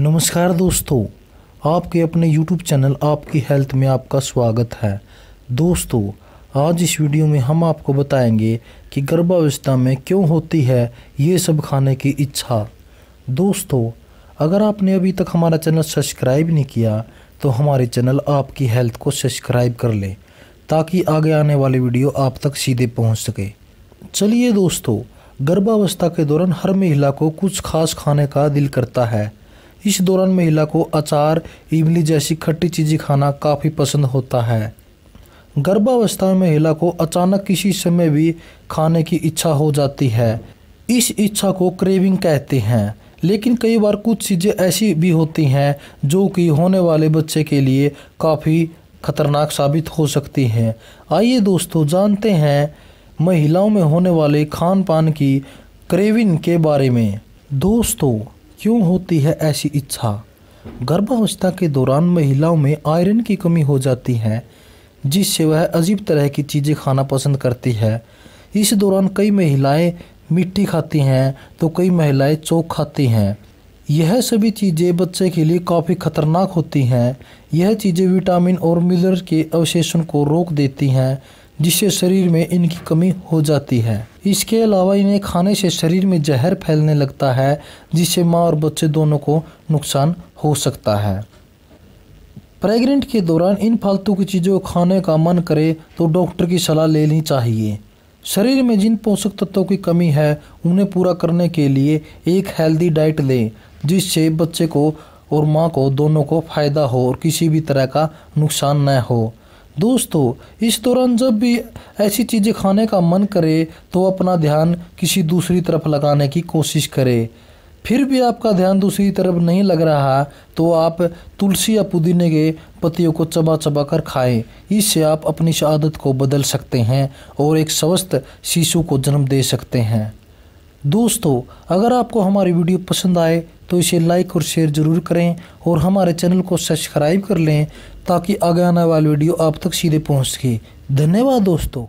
नमस्कार दोस्तों आपके अपने YouTube चैनल आपकी हेल्थ में आपका स्वागत है दोस्तों आज इस वीडियो में हम आपको बताएंगे कि गर्भावस्था में क्यों होती है ये सब खाने की इच्छा दोस्तों अगर आपने अभी तक हमारा चैनल सब्सक्राइब नहीं किया तो हमारे चैनल आपकी हेल्थ को सब्सक्राइब कर लें ताकि आगे आने वाली वीडियो आप तक सीधे पहुँच सके चलिए दोस्तों गर्भावस्था के दौरान हर महिला को कुछ खास खाने का दिल करता है इस दौरान महिला को अचार इमली जैसी खट्टी चीज़ें खाना काफ़ी पसंद होता है गर्भावस्था में महिला को अचानक किसी समय भी खाने की इच्छा हो जाती है इस इच्छा को क्रेविंग कहते हैं लेकिन कई बार कुछ चीज़ें ऐसी भी होती हैं जो कि होने वाले बच्चे के लिए काफ़ी खतरनाक साबित हो सकती हैं आइए दोस्तों जानते हैं महिलाओं में होने वाले खान पान की क्रेविंग के बारे में दोस्तों क्यों होती है ऐसी इच्छा गर्भावस्था के दौरान महिलाओं में आयरन की कमी हो जाती है जिससे वह अजीब तरह की चीज़ें खाना पसंद करती है इस दौरान कई महिलाएं मिट्टी खाती हैं तो कई महिलाएं चौक खाती हैं यह सभी चीज़ें बच्चे के लिए काफ़ी खतरनाक होती हैं यह चीज़ें विटामिन और मिनरल के अवशेषण को रोक देती हैं जिससे शरीर में इनकी कमी हो जाती है इसके अलावा इन्हें खाने से शरीर में जहर फैलने लगता है जिससे माँ और बच्चे दोनों को नुकसान हो सकता है प्रेग्नेंट के दौरान इन फालतू की चीज़ों को खाने का मन करे तो डॉक्टर की सलाह लेनी चाहिए शरीर में जिन पोषक तत्वों की कमी है उन्हें पूरा करने के लिए एक हेल्दी डाइट लें जिससे बच्चे को और माँ को दोनों को फ़ायदा हो और किसी भी तरह का नुकसान न हो दोस्तों इस दौरान जब भी ऐसी चीज़ें खाने का मन करे तो अपना ध्यान किसी दूसरी तरफ लगाने की कोशिश करें फिर भी आपका ध्यान दूसरी तरफ नहीं लग रहा तो आप तुलसी या पुदीने के पत्तियों को चबा चबा कर खाएँ इससे आप अपनी आदत को बदल सकते हैं और एक स्वस्थ शिशु को जन्म दे सकते हैं दोस्तों अगर आपको हमारी वीडियो पसंद आए तो इसे लाइक और शेयर ज़रूर करें और हमारे चैनल को सब्सक्राइब कर लें ताकि आगे आने वाली वीडियो आप तक सीधे पहुँच सके धन्यवाद दोस्तों